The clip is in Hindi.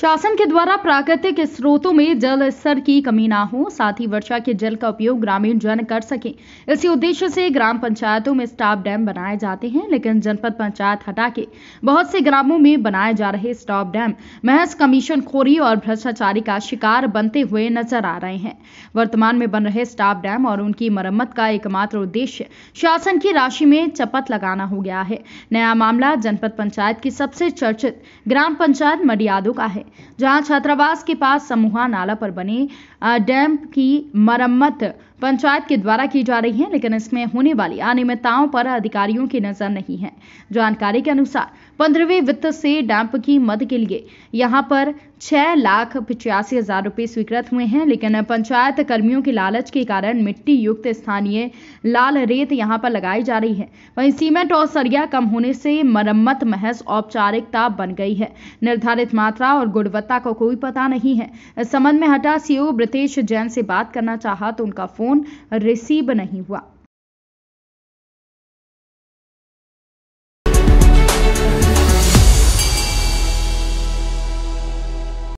शासन के द्वारा प्राकृतिक स्रोतों में जल स्तर की कमी ना हो साथ ही वर्षा के जल का उपयोग ग्रामीण जन कर सके इसी उद्देश्य से ग्राम पंचायतों में स्टॉप डैम बनाए जाते हैं लेकिन जनपद पंचायत हटा के बहुत से ग्रामों में बनाए जा रहे स्टॉप डैम महज कमीशन खोरी और भ्रष्टाचारी का शिकार बनते हुए नजर आ रहे हैं वर्तमान में बन रहे स्टॉप डैम और उनकी मरम्मत का एकमात्र उद्देश्य शासन की राशि में चपत लगाना हो गया है नया मामला जनपद पंचायत की सबसे चर्चित ग्राम पंचायत मडियादो का है जहां छात्रावास के पास समूहा नाला पर बने डैम की मरम्मत पंचायत के द्वारा की जा रही है लेकिन इसमें होने वाली अनियमितताओं पर अधिकारियों की नजर नहीं है जानकारी के अनुसार पंद्रहवें वित्त से डैम्प की मद के लिए यहाँ पर छह लाख पिचासी हजार रुपए स्वीकृत हुए हैं लेकिन पंचायत कर्मियों के लालच के कारण मिट्टी युक्त स्थानीय लाल रेत यहां पर लगाई जा रही है वहीं सीमेंट और सरिया कम होने से मरम्मत महज औपचारिकता बन गई है निर्धारित मात्रा और गुणवत्ता का को कोई पता नहीं है इस संबंध में हटा सीओ ब्रितेश जैन से बात करना चाहा तो उनका फोन फ़ोन रिसीव नहीं हुआ